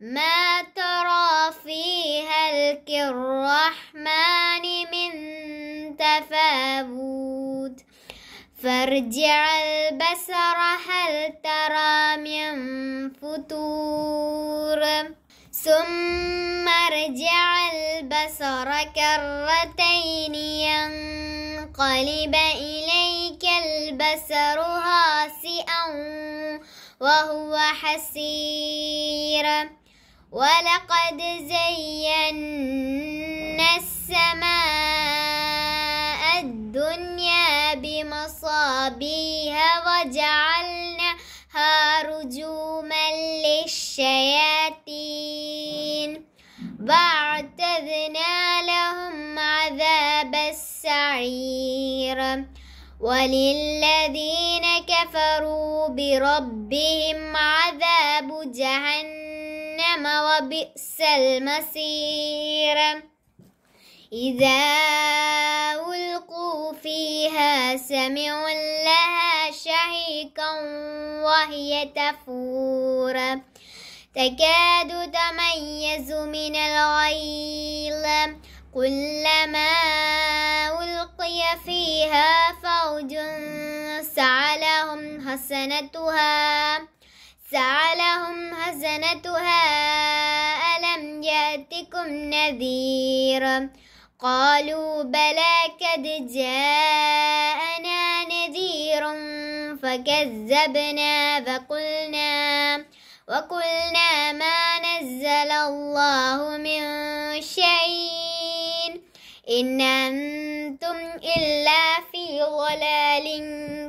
ما ترى في هلك الرحمن من تفاوت فارجع البصر هل ترى من فتور ثم ارجع البصر كرتين ينقلب إليك البصر هاسئا وهو حسير ولقد زينا السماء الدنيا بمصابيها وجعلناها رجوما للشياطين واعتذنا لهم عذاب السعير وللذين كفروا بربهم عذاب جهنم جهنم وبئس المصير إذا ألقوا فيها سمعوا لها شهيقا وهي تفور تكاد تميز من الغيظ كلما ألقي فيها فوج لهم حسنتها سألهم حسنتها ألم يأتكم نذير قالوا بلى قد جاءنا نذير فكذبنا فقلنا وقلنا ما نزل الله من شيء إن أنتم إلا في ضلال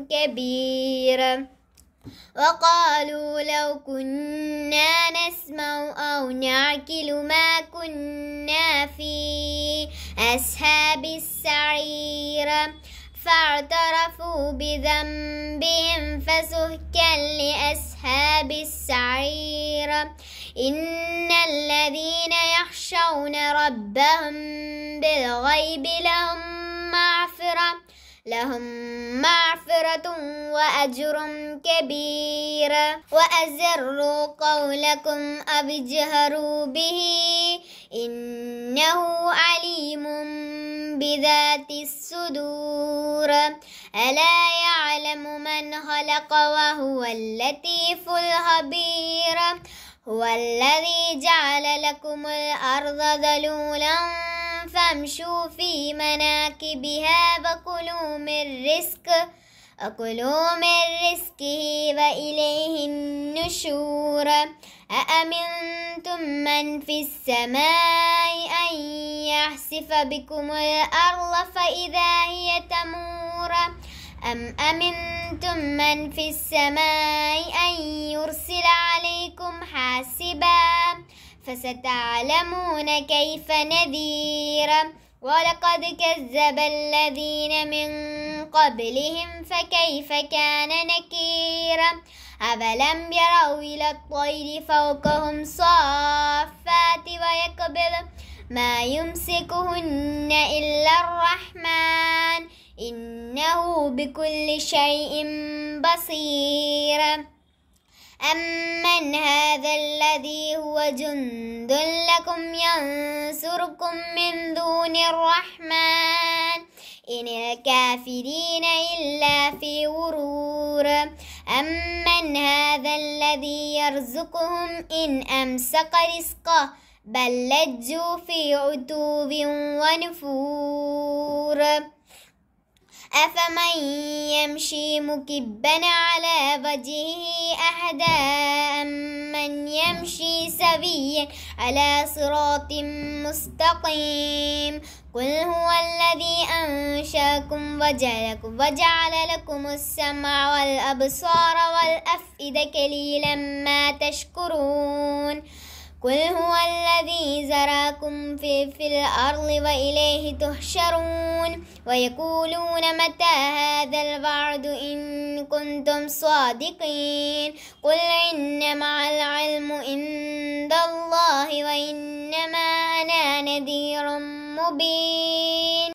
كبير وقالوا لو كنا نسمع أو نعقل ما كنا في أصحاب السعيرة فاعترفوا بذنبهم فسهكا لأصحاب السعيرة إن الذين يخشون ربهم بالغيب لهم مغفرة لهم معفرة وأجر كبير وأزروا قولكم أبجهروا به إنه عليم بذات الصدور ألا يعلم من خلق وهو اللطيف الخبير هو الذي جعل لكم الأرض ذلولا فامشوا في مناكبها كلوا من رزق أكلوا من رزقه وإليه النشور أأمنتم من في السماء أن يحسف بكم الأرض فإذا هي تمور أم أمنتم من في السماء أن يرسل عليكم حاسبا فستعلمون كيف نذيرا ولقد كذب الذين من قبلهم فكيف كان نكيرا أفلم يروا إلى الطير فوقهم صافات ويقبل ما يمسكهن إلا الرحمن إنه بكل شيء بصير أمن هذا الذي هو جند لكم ينصركم من دون الرحمن إن الكافرين إلا في غرور أمن هذا الذي يرزقهم إن أمسك رزقه بل لجوا في عتوب ونفور أفمن يمشي مكبا على وجهه أم من يمشي سويا على صراط مستقيم قل هو الذي أنشأكم وجعلكم وجعل لكم السمع والأبصار والأفئدة قليلا ما تشكرون قل هو الذي زراكم في, في الأرض وإليه تحشرون ويقولون متى هذا الوعد إن كنتم صادقين قل إنما العلم عند الله وإنما أنا نذير مبين